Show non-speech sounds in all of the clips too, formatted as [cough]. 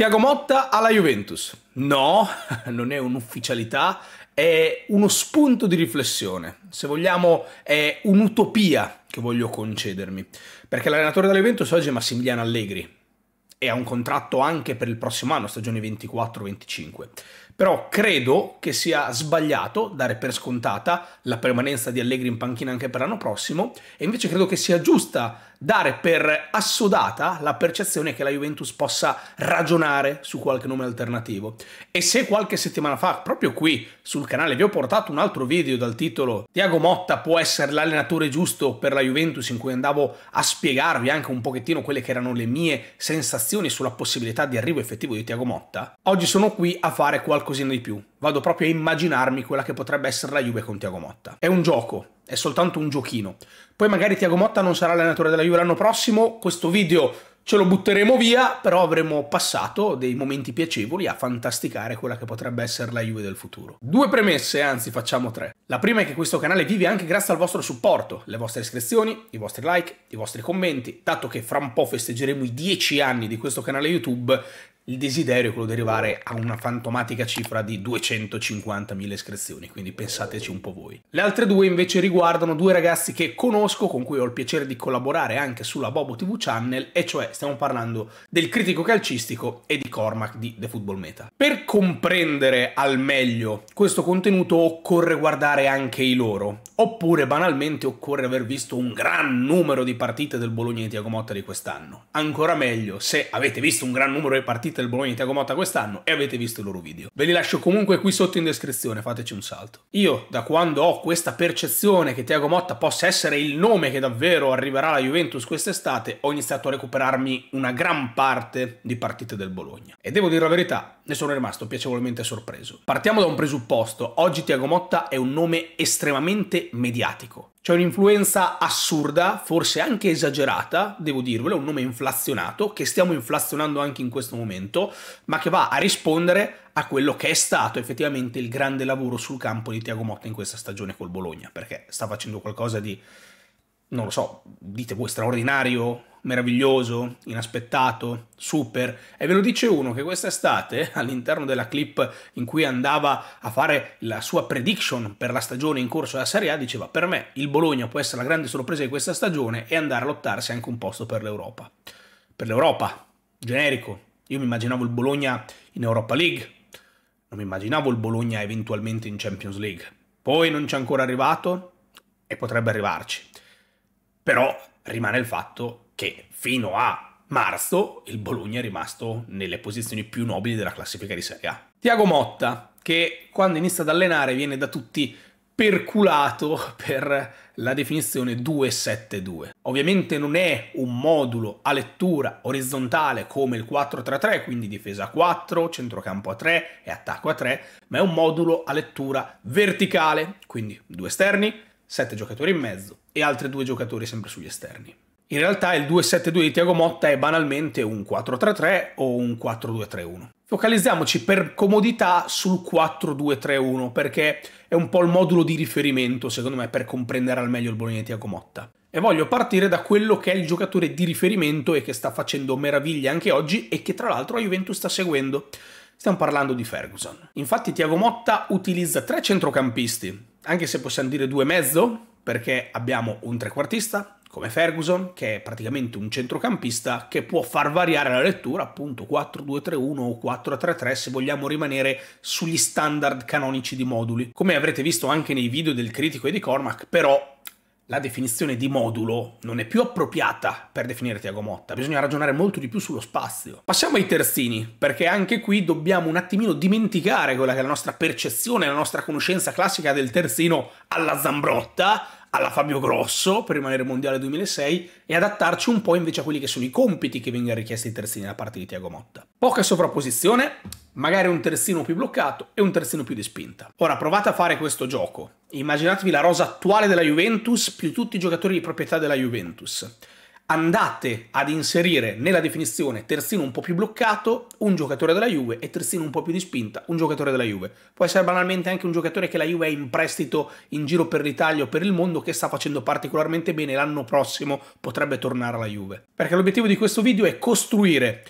Tiago Motta alla Juventus. No, [laughs] non è un'ufficialità, è uno spunto di riflessione. Se vogliamo, è un'utopia che voglio concedermi. Perché l'allenatore della Juventus oggi è Massimiliano Allegri e ha un contratto anche per il prossimo anno, stagione 24-25. Però credo che sia sbagliato dare per scontata la permanenza di Allegri in panchina anche per l'anno prossimo e invece credo che sia giusta dare per assodata la percezione che la Juventus possa ragionare su qualche nome alternativo. E se qualche settimana fa, proprio qui sul canale, vi ho portato un altro video dal titolo Tiago Motta può essere l'allenatore giusto per la Juventus, in cui andavo a spiegarvi anche un pochettino quelle che erano le mie sensazioni sulla possibilità di arrivo effettivo di Tiago Motta, oggi sono qui a fare qualcosina di più. Vado proprio a immaginarmi quella che potrebbe essere la Juve con Tiago Motta. È un gioco, è soltanto un giochino. Poi magari Tiago Motta non sarà allenatore della Juve l'anno prossimo, questo video ce lo butteremo via, però avremo passato dei momenti piacevoli a fantasticare quella che potrebbe essere la Juve del futuro. Due premesse, anzi facciamo tre. La prima è che questo canale vive anche grazie al vostro supporto, le vostre iscrizioni, i vostri like, i vostri commenti, dato che fra un po' festeggeremo i 10 anni di questo canale YouTube il desiderio è quello di arrivare a una fantomatica cifra di 250.000 iscrizioni, quindi pensateci un po' voi. Le altre due invece riguardano due ragazzi che conosco, con cui ho il piacere di collaborare anche sulla Bobo TV Channel, e cioè stiamo parlando del critico calcistico e di Cormac di The Football Meta. Per comprendere al meglio questo contenuto occorre guardare anche i loro, oppure banalmente occorre aver visto un gran numero di partite del Bologna di Tiago Motta di quest'anno. Ancora meglio, se avete visto un gran numero di partite partita del Bologna di Tiago Motta quest'anno e avete visto i loro video. Ve li lascio comunque qui sotto in descrizione, fateci un salto. Io, da quando ho questa percezione che Tiago Motta possa essere il nome che davvero arriverà alla Juventus quest'estate, ho iniziato a recuperarmi una gran parte di partite del Bologna. E devo dire la verità, ne sono rimasto piacevolmente sorpreso. Partiamo da un presupposto, oggi Tiago Motta è un nome estremamente mediatico. C'è un'influenza assurda, forse anche esagerata, devo dirvelo, è un nome inflazionato, che stiamo inflazionando anche in questo momento momento, ma che va a rispondere a quello che è stato effettivamente il grande lavoro sul campo di Tiago Motta in questa stagione col Bologna, perché sta facendo qualcosa di, non lo so, dite voi, straordinario, meraviglioso, inaspettato, super. E ve lo dice uno che quest'estate, [laughs] all'interno della clip in cui andava a fare la sua prediction per la stagione in corso della Serie A, diceva per me il Bologna può essere la grande sorpresa di questa stagione e andare a lottarsi anche un posto per l'Europa. Per l'Europa, generico, io mi immaginavo il Bologna in Europa League, non mi immaginavo il Bologna eventualmente in Champions League. Poi non c'è ancora arrivato e potrebbe arrivarci. Però rimane il fatto che fino a marzo il Bologna è rimasto nelle posizioni più nobili della classifica di Serie A. Tiago Motta, che quando inizia ad allenare viene da tutti perculato per la definizione 272. Ovviamente non è un modulo a lettura orizzontale come il 4-3-3, quindi difesa a 4, centrocampo a 3 e attacco a 3, ma è un modulo a lettura verticale, quindi due esterni, sette giocatori in mezzo e altri due giocatori sempre sugli esterni. In realtà il 272 di Tiago Motta è banalmente un 4-3-3 o un 4-2-3-1. Focalizziamoci per comodità sul 4-2-3-1 perché è un po' il modulo di riferimento secondo me per comprendere al meglio il di Tiago Motta. E voglio partire da quello che è il giocatore di riferimento e che sta facendo meraviglie anche oggi e che tra l'altro la Juventus sta seguendo. Stiamo parlando di Ferguson. Infatti Tiago Motta utilizza tre centrocampisti, anche se possiamo dire due e mezzo, perché abbiamo un trequartista, come Ferguson, che è praticamente un centrocampista che può far variare la lettura, appunto 4-2-3-1 o 4-3-3 se vogliamo rimanere sugli standard canonici di moduli. Come avrete visto anche nei video del critico e di Cormac, però la definizione di modulo non è più appropriata per definire Tiago Motta, bisogna ragionare molto di più sullo spazio. Passiamo ai terzini, perché anche qui dobbiamo un attimino dimenticare quella che è la nostra percezione, la nostra conoscenza classica del terzino alla Zambrotta, alla Fabio Grosso per rimanere mondiale 2006 e adattarci un po' invece a quelli che sono i compiti che vengono richiesti ai terzini da parte di Tiago Motta. Poca sovrapposizione, magari un terzino più bloccato e un terzino più di spinta. Ora provate a fare questo gioco. Immaginatevi la rosa attuale della Juventus più tutti i giocatori di proprietà della Juventus andate ad inserire nella definizione terzino un po' più bloccato, un giocatore della Juve e terzino un po' più di spinta, un giocatore della Juve. Può essere banalmente anche un giocatore che la Juve è in prestito in giro per l'Italia o per il mondo che sta facendo particolarmente bene l'anno prossimo potrebbe tornare alla Juve. Perché l'obiettivo di questo video è costruire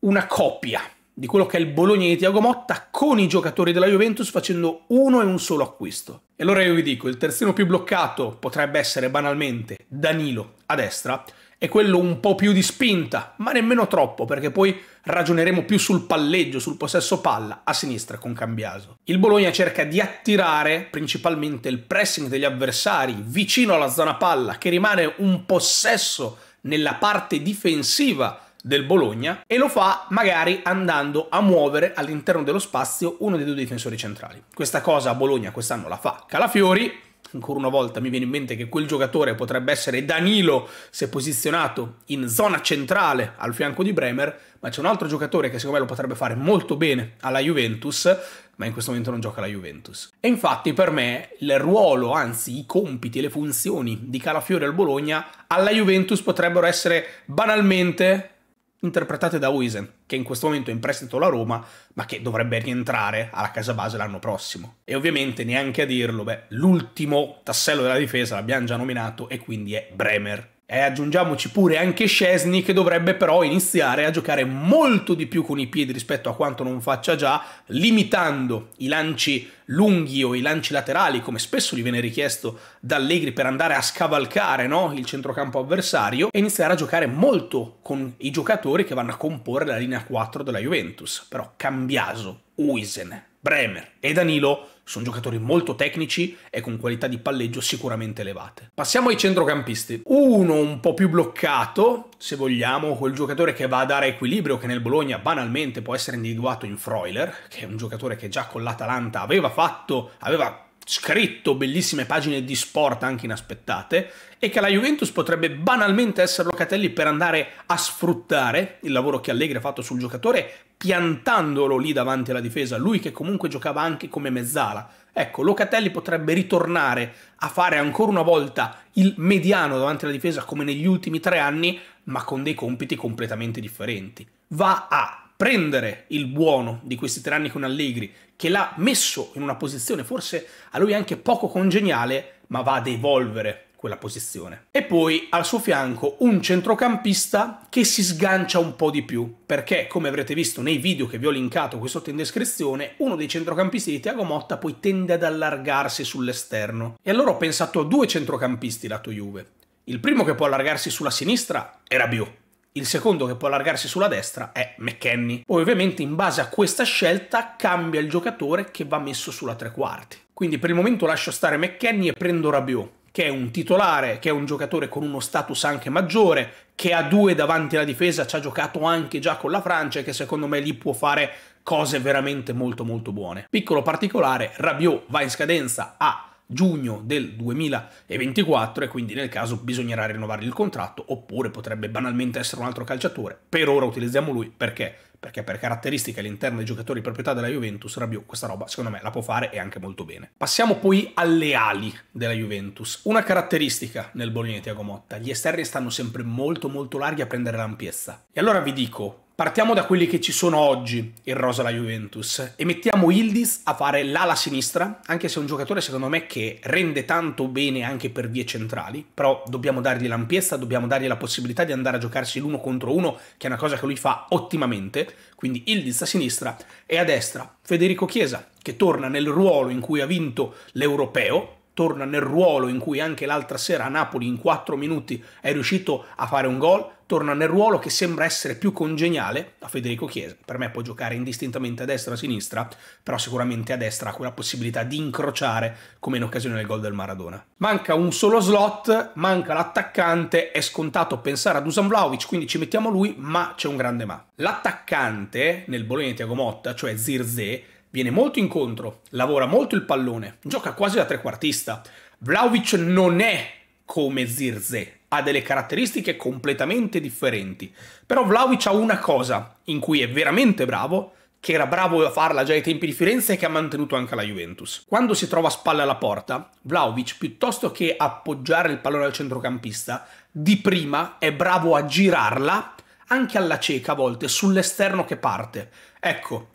una coppia di quello che è il Bologna di Tiago Motta con i giocatori della Juventus facendo uno e un solo acquisto. E allora io vi dico, il terzino più bloccato potrebbe essere banalmente Danilo a destra, e quello un po' più di spinta, ma nemmeno troppo, perché poi ragioneremo più sul palleggio, sul possesso palla a sinistra con Cambiaso. Il Bologna cerca di attirare principalmente il pressing degli avversari vicino alla zona palla, che rimane un possesso nella parte difensiva del Bologna e lo fa magari andando a muovere all'interno dello spazio uno dei due difensori centrali. Questa cosa a Bologna quest'anno la fa Calafiori, Ancora una volta mi viene in mente che quel giocatore potrebbe essere Danilo se posizionato in zona centrale al fianco di Bremer, ma c'è un altro giocatore che secondo me lo potrebbe fare molto bene alla Juventus, ma in questo momento non gioca alla Juventus. E infatti per me il ruolo, anzi i compiti, e le funzioni di Calafiore al Bologna alla Juventus potrebbero essere banalmente interpretate da Wisen, che in questo momento è in prestito alla Roma, ma che dovrebbe rientrare alla casa base l'anno prossimo. E ovviamente, neanche a dirlo, beh, l'ultimo tassello della difesa l'abbiamo già nominato e quindi è Bremer, e aggiungiamoci pure anche Scesni che dovrebbe però iniziare a giocare molto di più con i piedi rispetto a quanto non faccia già, limitando i lanci lunghi o i lanci laterali, come spesso gli viene richiesto da Allegri per andare a scavalcare no? il centrocampo avversario, e iniziare a giocare molto con i giocatori che vanno a comporre la linea 4 della Juventus. Però Cambiaso, Uisen, Bremer e Danilo sono giocatori molto tecnici e con qualità di palleggio sicuramente elevate. Passiamo ai centrocampisti. Uno un po' più bloccato, se vogliamo, quel giocatore che va a dare equilibrio, che nel Bologna banalmente può essere individuato in Freuler, che è un giocatore che già con l'Atalanta aveva fatto, aveva scritto bellissime pagine di sport anche inaspettate e che la Juventus potrebbe banalmente essere Locatelli per andare a sfruttare il lavoro che Allegri ha fatto sul giocatore piantandolo lì davanti alla difesa, lui che comunque giocava anche come mezzala. Ecco, Locatelli potrebbe ritornare a fare ancora una volta il mediano davanti alla difesa come negli ultimi tre anni, ma con dei compiti completamente differenti. Va a prendere il buono di questi tiranni con Allegri, che l'ha messo in una posizione forse a lui anche poco congeniale, ma va ad evolvere quella posizione. E poi al suo fianco un centrocampista che si sgancia un po' di più, perché come avrete visto nei video che vi ho linkato qui sotto in descrizione, uno dei centrocampisti di Tiago Motta poi tende ad allargarsi sull'esterno. E allora ho pensato a due centrocampisti lato Juve. Il primo che può allargarsi sulla sinistra era Rabiot, il secondo che può allargarsi sulla destra è McKenny. Poi ovviamente in base a questa scelta cambia il giocatore che va messo sulla tre quarti. Quindi per il momento lascio stare McKenny e prendo Rabiot che è un titolare, che è un giocatore con uno status anche maggiore, che ha due davanti alla difesa, ci ha giocato anche già con la Francia e che secondo me lì può fare cose veramente molto molto buone. Piccolo particolare, Rabiot va in scadenza a giugno del 2024 e quindi nel caso bisognerà rinnovare il contratto oppure potrebbe banalmente essere un altro calciatore. Per ora utilizziamo lui perché? Perché per caratteristiche all'interno dei giocatori proprietà della Juventus Rabiot questa roba secondo me la può fare e anche molto bene. Passiamo poi alle ali della Juventus. Una caratteristica nel Bologna di Tiago Motta, gli esterni stanno sempre molto molto larghi a prendere l'ampiezza. E allora vi dico, Partiamo da quelli che ci sono oggi in rosa la Juventus e mettiamo Ildiz a fare l'ala sinistra, anche se è un giocatore secondo me che rende tanto bene anche per vie centrali, però dobbiamo dargli l'ampiezza, dobbiamo dargli la possibilità di andare a giocarsi l'uno contro uno, che è una cosa che lui fa ottimamente, quindi Ildiz a sinistra e a destra Federico Chiesa, che torna nel ruolo in cui ha vinto l'Europeo, torna nel ruolo in cui anche l'altra sera a Napoli in 4 minuti è riuscito a fare un gol, torna nel ruolo che sembra essere più congeniale a Federico Chiesa. Per me può giocare indistintamente a destra e a sinistra, però sicuramente a destra ha quella possibilità di incrociare come in occasione del gol del Maradona. Manca un solo slot, manca l'attaccante, è scontato pensare a Dusan Vlaovic, quindi ci mettiamo lui, ma c'è un grande ma. L'attaccante nel Bologna di Tiago Motta, cioè Zirze, viene molto incontro, lavora molto il pallone, gioca quasi da trequartista. Vlaovic non è come Zirze, ha delle caratteristiche completamente differenti. Però Vlaovic ha una cosa in cui è veramente bravo, che era bravo a farla già ai tempi di Firenze e che ha mantenuto anche la Juventus. Quando si trova a spalle alla porta, Vlaovic, piuttosto che appoggiare il pallone al centrocampista, di prima è bravo a girarla anche alla cieca a volte sull'esterno che parte. Ecco,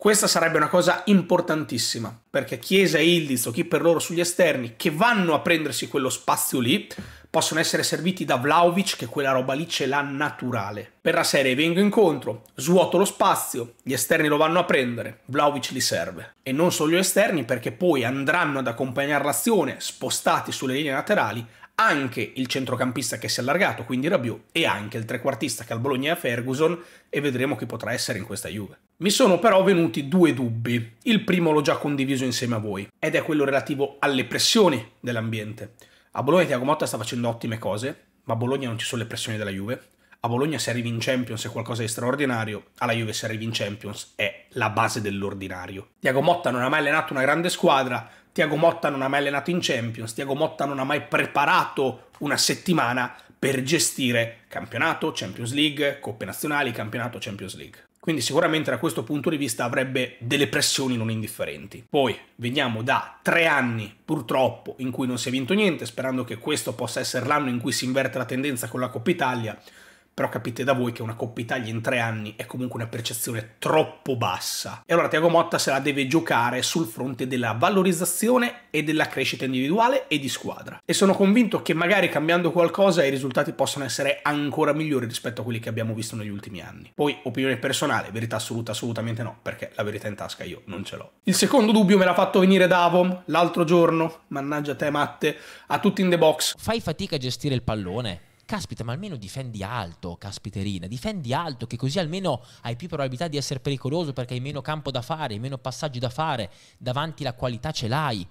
questa sarebbe una cosa importantissima, perché Chiesa e Ildiz o chi per loro sugli esterni che vanno a prendersi quello spazio lì possono essere serviti da Vlaovic che quella roba lì ce l'ha naturale. Per la serie vengo incontro, svuoto lo spazio, gli esterni lo vanno a prendere, Vlaovic li serve. E non solo gli esterni perché poi andranno ad accompagnare l'azione spostati sulle linee laterali anche il centrocampista che si è allargato, quindi Rabiot, e anche il trequartista che al Bologna è Ferguson e vedremo chi potrà essere in questa Juve. Mi sono però venuti due dubbi. Il primo l'ho già condiviso insieme a voi ed è quello relativo alle pressioni dell'ambiente. A Bologna Tiago Motta sta facendo ottime cose, ma a Bologna non ci sono le pressioni della Juve. A Bologna se arrivi in Champions è qualcosa di straordinario, alla Juve se arrivi in Champions è la base dell'ordinario. Tiago Motta non ha mai allenato una grande squadra, Tiago Motta non ha mai allenato in Champions, Tiago Motta non ha mai preparato una settimana per gestire campionato, Champions League, coppe nazionali, campionato, Champions League. Quindi sicuramente da questo punto di vista avrebbe delle pressioni non indifferenti. Poi veniamo da tre anni purtroppo in cui non si è vinto niente, sperando che questo possa essere l'anno in cui si inverte la tendenza con la Coppa Italia però capite da voi che una Coppa Italia in tre anni è comunque una percezione troppo bassa. E allora Tiago Motta se la deve giocare sul fronte della valorizzazione e della crescita individuale e di squadra. E sono convinto che magari cambiando qualcosa i risultati possano essere ancora migliori rispetto a quelli che abbiamo visto negli ultimi anni. Poi opinione personale, verità assoluta assolutamente no, perché la verità in tasca io non ce l'ho. Il secondo dubbio me l'ha fatto venire Davom l'altro giorno, mannaggia te Matte, a tutti in the box. Fai fatica a gestire il pallone caspita, ma almeno difendi alto, caspiterina, difendi alto, che così almeno hai più probabilità di essere pericoloso perché hai meno campo da fare, hai meno passaggi da fare, davanti la qualità ce l'hai.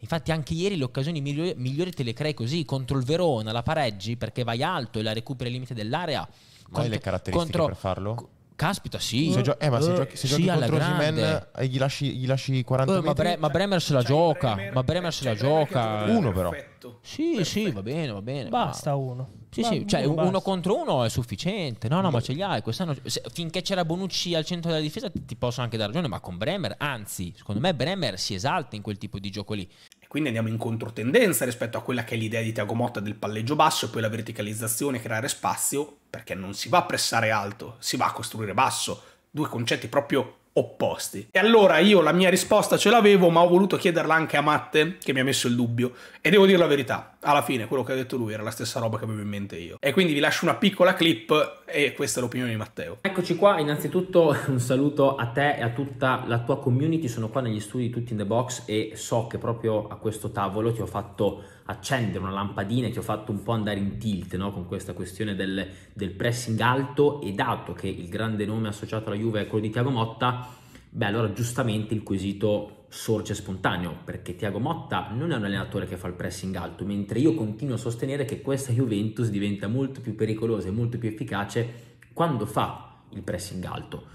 Infatti anche ieri le occasioni migliori, migliori te le crei così, contro il Verona la pareggi perché vai alto e la recuperi ai limite dell'area. Ma hai le caratteristiche contro, per farlo? Caspita, sì. Se gio- eh, ma se eh, giochi, se giochi sì, contro Osimen e eh, gli lasci, gli lasci 40 uh, eh, ma, Bre- ma, Bremer se la cioè, gioca. Bremer, ma Bremer se la gioca. Uno però. Perfetto. Sì, Perfetto. sì, va bene, va bene. Basta uno. Sì, sì, cioè uno, uno contro uno è sufficiente. No, no, ma ce li hai. Quest'anno, se, finché c'era Bonucci al centro della difesa, ti posso anche dare ragione. Ma con Bremer, anzi, secondo me, Bremer si esalta in quel tipo di gioco lì. E quindi andiamo in controtendenza rispetto a quella che è l'idea di Tiago Motta del palleggio basso e poi la verticalizzazione, creare spazio, perché non si va a pressare alto, si va a costruire basso. Due concetti proprio opposti. E allora io la mia risposta ce l'avevo, ma ho voluto chiederla anche a Matte, che mi ha messo il dubbio. E devo dire la verità, alla fine quello che ha detto lui era la stessa roba che avevo in mente io. E quindi vi lascio una piccola clip e questa è l'opinione di Matteo. Eccoci qua, innanzitutto [laughs] un saluto a te e a tutta la tua community. Sono qua negli studi Tutti in the Box e so che proprio a questo tavolo ti ho fatto accendere una lampadina che ho fatto un po' andare in tilt no? con questa questione del, del, pressing alto e dato che il grande nome associato alla Juve è quello di Tiago Motta, beh allora giustamente il quesito sorge spontaneo perché Tiago Motta non è un allenatore che fa il pressing alto, mentre io continuo a sostenere che questa Juventus diventa molto più pericolosa e molto più efficace quando fa il pressing alto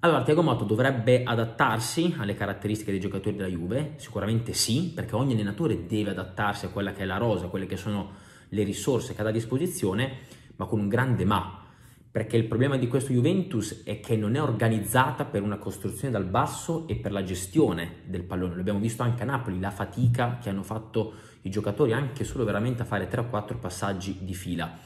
allora, Tiago Motta dovrebbe adattarsi alle caratteristiche dei giocatori della Juve? Sicuramente sì, perché ogni allenatore deve adattarsi a quella che è la rosa, a quelle che sono le risorse che ha a disposizione, ma con un grande ma, perché il problema di questo Juventus è che non è organizzata per una costruzione dal basso e per la gestione del pallone. L'abbiamo visto anche a Napoli, la fatica che hanno fatto i giocatori anche solo veramente a fare 3 o 4 passaggi di fila.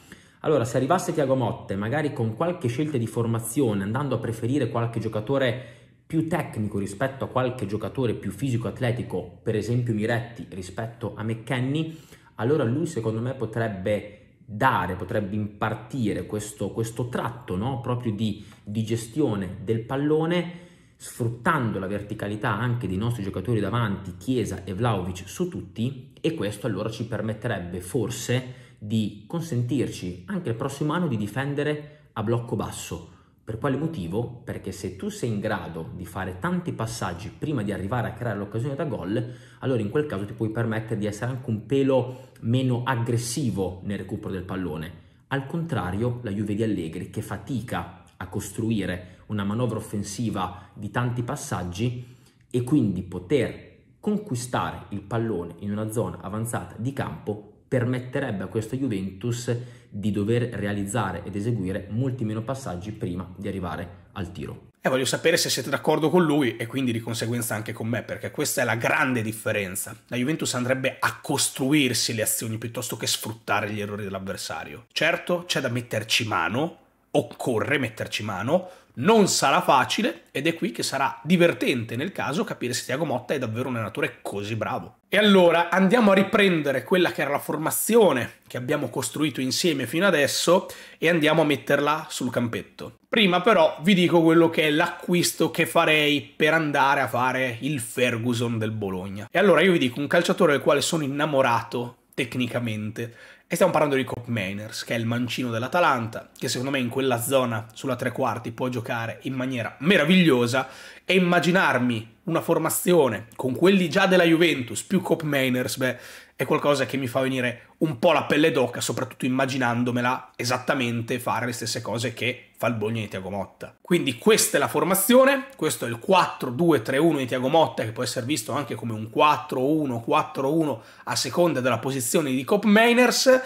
Allora, se arrivasse Tiago Motte, magari con qualche scelta di formazione, andando a preferire qualche giocatore più tecnico rispetto a qualche giocatore più fisico-atletico, per esempio Miretti rispetto a McKenny, allora lui secondo me potrebbe dare, potrebbe impartire questo, questo tratto no? proprio di, di, gestione del pallone, sfruttando la verticalità anche dei nostri giocatori davanti, Chiesa e Vlaovic su tutti, e questo allora ci permetterebbe forse di consentirci anche il prossimo anno di difendere a blocco basso. Per quale motivo? Perché se tu sei in grado di fare tanti passaggi prima di arrivare a creare l'occasione da gol, allora in quel caso ti puoi permettere di essere anche un pelo meno aggressivo nel recupero del pallone. Al contrario, la Juve di Allegri, che fatica a costruire una manovra offensiva di tanti passaggi e quindi poter conquistare il pallone in una zona avanzata di campo permetterebbe a questa Juventus di dover realizzare ed eseguire molti meno passaggi prima di arrivare al tiro. E eh, voglio sapere se siete d'accordo con lui e quindi di conseguenza anche con me, perché questa è la grande differenza. La Juventus andrebbe a costruirsi le azioni piuttosto che sfruttare gli errori dell'avversario. Certo, c'è da metterci mano, occorre metterci mano, non sarà facile ed è qui che sarà divertente nel caso capire se Tiago Motta è davvero un allenatore così bravo. E allora andiamo a riprendere quella che era la formazione che abbiamo costruito insieme fino adesso e andiamo a metterla sul campetto. Prima però vi dico quello che è l'acquisto che farei per andare a fare il Ferguson del Bologna. E allora io vi dico un calciatore del quale sono innamorato tecnicamente e stiamo parlando di Cop Mainers, che è il mancino dell'Atalanta, che secondo me in quella zona sulla tre quarti può giocare in maniera meravigliosa e immaginarmi una formazione con quelli già della Juventus più Cop Mainers, beh, è qualcosa che mi fa venire un po' la pelle d'oca, soprattutto immaginandomela esattamente fare le stesse cose che fa il Bologna di Tiago Motta. Quindi questa è la formazione, questo è il 4-2-3-1 di Tiago Motta, che può essere visto anche come un 4-1-4-1 a seconda della posizione di Cop Mainers,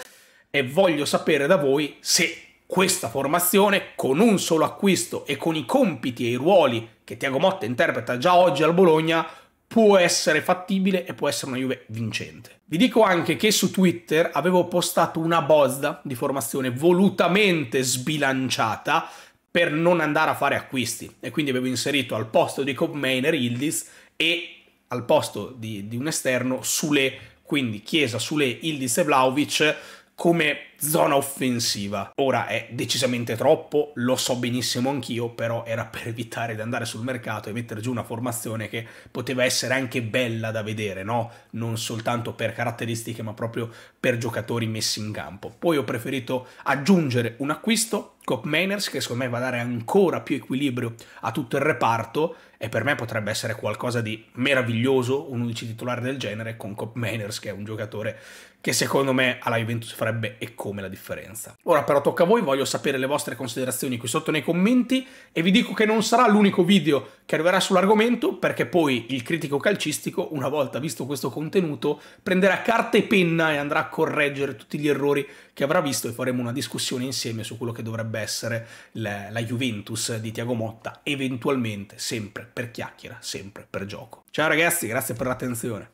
e voglio sapere da voi se questa formazione, con un solo acquisto e con i compiti e i ruoli che Tiago Motta interpreta già oggi al Bologna, può essere fattibile e può essere una Juve vincente. Vi dico anche che su Twitter avevo postato una bozza di formazione volutamente sbilanciata per non andare a fare acquisti e quindi avevo inserito al posto di Cobmainer Ildis e al posto di, di un esterno Sule, quindi Chiesa, Sule, Ildis e Vlaovic come zona offensiva. Ora è decisamente troppo, lo so benissimo anch'io, però era per evitare di andare sul mercato e mettere giù una formazione che poteva essere anche bella da vedere, no? Non soltanto per caratteristiche, ma proprio per giocatori messi in campo. Poi ho preferito aggiungere un acquisto, Cop Mainers, che secondo me va a dare ancora più equilibrio a tutto il reparto e per me potrebbe essere qualcosa di meraviglioso un 11 titolare del genere con Cop Mainers, che è un giocatore che secondo me alla Juventus farebbe ecco come la differenza. Ora però tocca a voi, voglio sapere le vostre considerazioni qui sotto nei commenti e vi dico che non sarà l'unico video che arriverà sull'argomento perché poi il critico calcistico, una volta visto questo contenuto, prenderà carta e penna e andrà a correggere tutti gli errori che avrà visto e faremo una discussione insieme su quello che dovrebbe essere la, la Juventus di Tiago Motta, eventualmente sempre per chiacchiera, sempre per gioco. Ciao ragazzi, grazie per l'attenzione.